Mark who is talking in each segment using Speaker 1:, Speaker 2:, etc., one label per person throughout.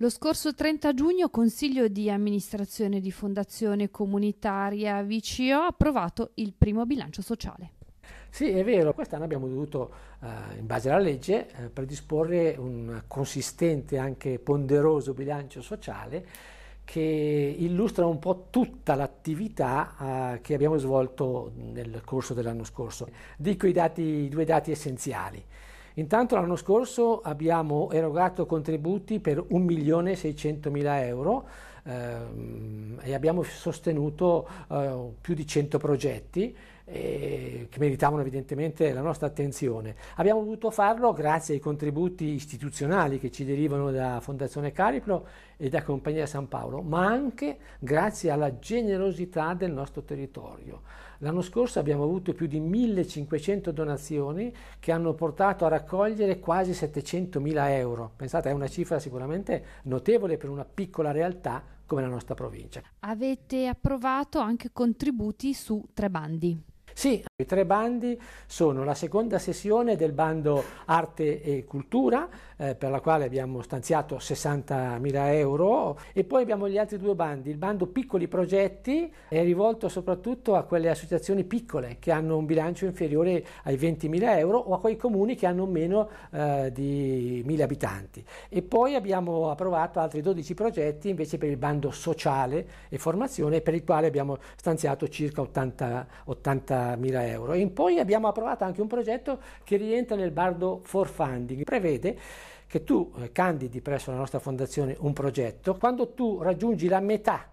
Speaker 1: Lo scorso 30 giugno Consiglio di amministrazione di Fondazione Comunitaria VCO ha approvato il primo bilancio sociale.
Speaker 2: Sì, è vero, quest'anno abbiamo dovuto, eh, in base alla legge, eh, predisporre un consistente, e anche ponderoso bilancio sociale che illustra un po' tutta l'attività eh, che abbiamo svolto nel corso dell'anno scorso. Dico i, dati, i due dati essenziali. Intanto l'anno scorso abbiamo erogato contributi per 1.600.000 euro Ehm, e abbiamo sostenuto eh, più di 100 progetti eh, che meritavano evidentemente la nostra attenzione. Abbiamo dovuto farlo grazie ai contributi istituzionali che ci derivano da Fondazione Cariplo e da Compagnia San Paolo, ma anche grazie alla generosità del nostro territorio. L'anno scorso abbiamo avuto più di 1500 donazioni che hanno portato a raccogliere quasi 700.000 euro. Pensate, è una cifra sicuramente notevole per una piccola realtà come la nostra provincia.
Speaker 1: Avete approvato anche contributi su tre bandi.
Speaker 2: Sì, i tre bandi sono la seconda sessione del bando Arte e Cultura, eh, per la quale abbiamo stanziato 60.000 euro, e poi abbiamo gli altri due bandi. Il bando Piccoli Progetti è rivolto soprattutto a quelle associazioni piccole che hanno un bilancio inferiore ai 20.000 euro o a quei comuni che hanno meno eh, di 1.000 abitanti. E poi abbiamo approvato altri 12 progetti invece per il bando Sociale e Formazione, per il quale abbiamo stanziato circa 80, 80.000 euro euro. In poi abbiamo approvato anche un progetto che rientra nel Bardo for Funding, prevede che tu eh, candidi presso la nostra fondazione un progetto, quando tu raggiungi la metà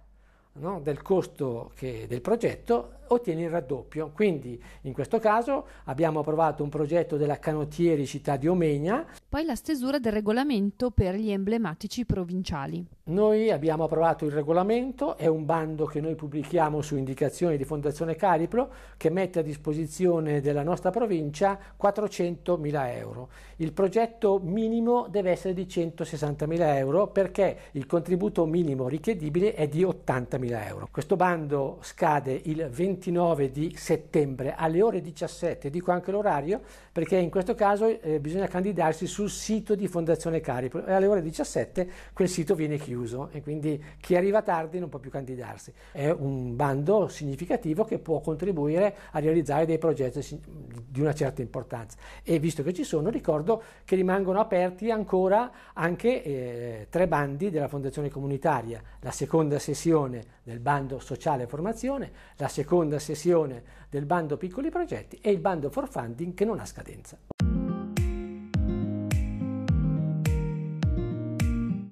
Speaker 2: No, del costo che, del progetto ottieni il raddoppio. Quindi in questo caso abbiamo approvato un progetto della Canottieri Città di Omegna.
Speaker 1: Poi la stesura del regolamento per gli emblematici provinciali.
Speaker 2: Noi abbiamo approvato il regolamento, è un bando che noi pubblichiamo su indicazione di Fondazione Calipro che mette a disposizione della nostra provincia 400.000 euro. Il progetto minimo deve essere di 160.000 euro perché il contributo minimo richiedibile è di 80.000 euro. Questo bando scade il 29 di settembre alle ore 17, dico anche l'orario perché in questo caso eh, bisogna candidarsi sul sito di Fondazione Calipro e alle ore 17 quel sito viene chiuso chiuso e quindi chi arriva tardi non può più candidarsi. È un bando significativo che può contribuire a realizzare dei progetti di una certa importanza. E visto che ci sono, ricordo che rimangono aperti ancora anche eh, tre bandi della Fondazione Comunitaria, la seconda sessione del bando sociale e formazione, la seconda sessione del bando piccoli progetti e il bando for funding che non ha scadenza.